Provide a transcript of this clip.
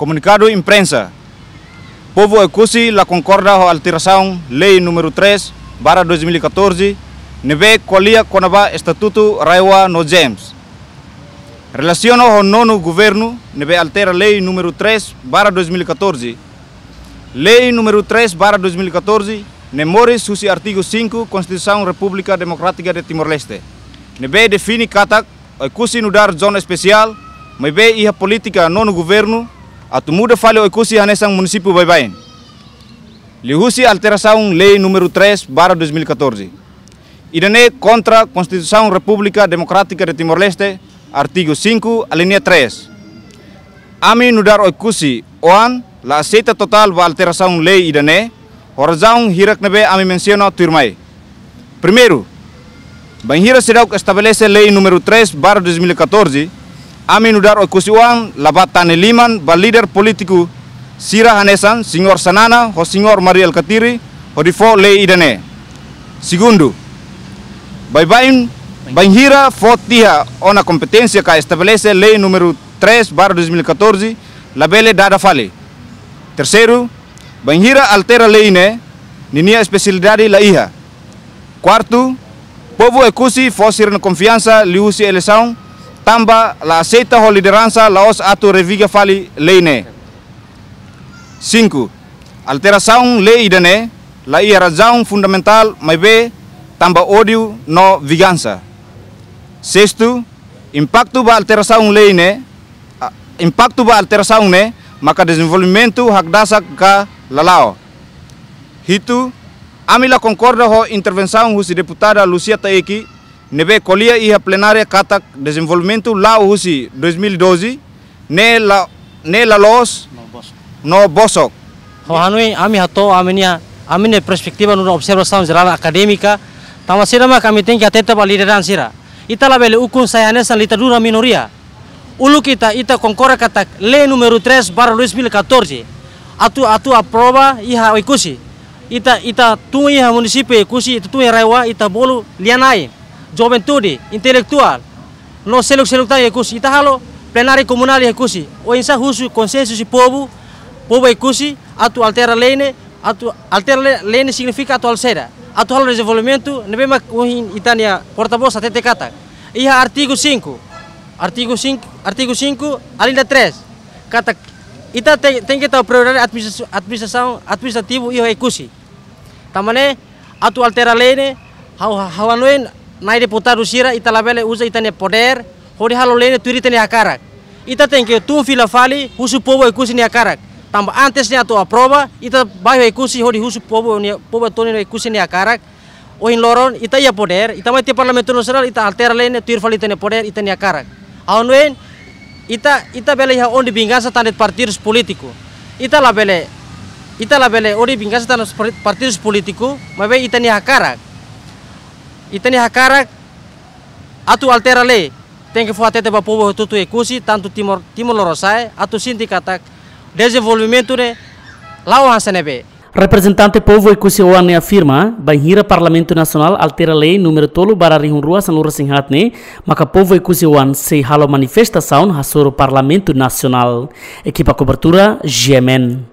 comunicado imprensa. Povo Ecusi la concorda com a alteração lei número 3, barra 2014, neve colia conaba estatuto Raiwa no James. Relaciona ao nono governo, neve altera lei número 3, barra 2014. Lei número 3, barra 2014, nemore susi artigo 5 Constituição República Democrática de Timor-Leste. neve define katak, Ecusi nudar zona especial, mebe iha política nono governo, atu muda fale oikusi hanesang município Baibaen. Lihusi alteração lei numero 3 barra 2014. Idane kontra Constituição Republika Demokratika de Timor-Leste, artigo 5, alinea 3. Ami nudar oikusi oan la aceita total ba alteração lei idane, horazão hirak nebe ami menciona turmai. Primeiro, Banhira Sirauk estabelece lei numero 3 barra 2014 Amin udar oikusiwang labatan liman balider politiku sira hanesan singor sanana ho singor mariel katiri ho difo le idane segundo baibain Bainhira, Fotiha, ona kompetensi Ka estabelece lei número 3 Baru 2014 labele dada fale terceiro Bainhira altera lei Ine, ninia especialidade la iha quarto povo ekusi fosir na confiança liusi Elesaun, tamba la aceita hollideranza laos atu reviga fali leine. 5. saung lei idane la ia fundamental mai be tamba odiu no vigansa. Sestu, Impactu ba altera saung ne impacto ba saung ne maka hak dasak ka lalao. Hitu, amila concorda ho intervenção husi deputada Lucia Taeki nebe kolia iha plenária katak desenvolvimento lá husi 2012 ne la ne la los no bosok hohanui ami hato amenia amine perspektiva nuna observação geral acadêmica tamasira ma kami tem que atenta para liderança itala bele ukun sayanesa litadura minoria ulu kita ita konkora katak le numero 3 bar 2014 atu atu aproba iha ikusi ita ita tu iha municipio ikusi ita tu rewa ita bolu lianai juventude, intelectual, no seluk seluk tan ekusi. Ita halo plenário comunal ekusi. O insa husu consenso de povo, povo ekusi, atu altera lene, atu altera lene significa atu alsera, Atu halo desenvolvimento, nebema uhin itania portavoz voz até tecata. Iha artigo 5. Artigo 5, artigo 5, alinda 3. Kata ita tem, tem que ter prioridade administração administrativo e ekusi. Tamane atu altera lene, hau hau naide putar usira ita labele uza ita ne poder hori halo lene turi tene akarak ita tenke tu fila fali husu pobo ikusi e ne akarak tamba antes ne ato aproba ita bayo ikusi e hori husu pobo ne pobo e toni ne ikusi ne akarak oin loron ita ia poder ita mai te parlamento nasional ita altera lene tuir fali tene poder ita ne akarak wen ita ita bele ha on di bingasa tanet partirus politiku ita labele ita labele ori bingasa tandet partidos politiku mabe ita ne akarak itani hakara atu altera le tenke fo atete ba povo tutu e kusi tantu timor timor lorosae atu sinti katak desenvolvimento ne lau hasenebe Representante povo e kusi Oane afirma, ba hira Parlamento nasional altera lei numero tolu bara rihun rua san lura singhatne, maka povo e kusi oan se halo saun hasoro Parlamento nasional. Ekipa kobertura, Jemen.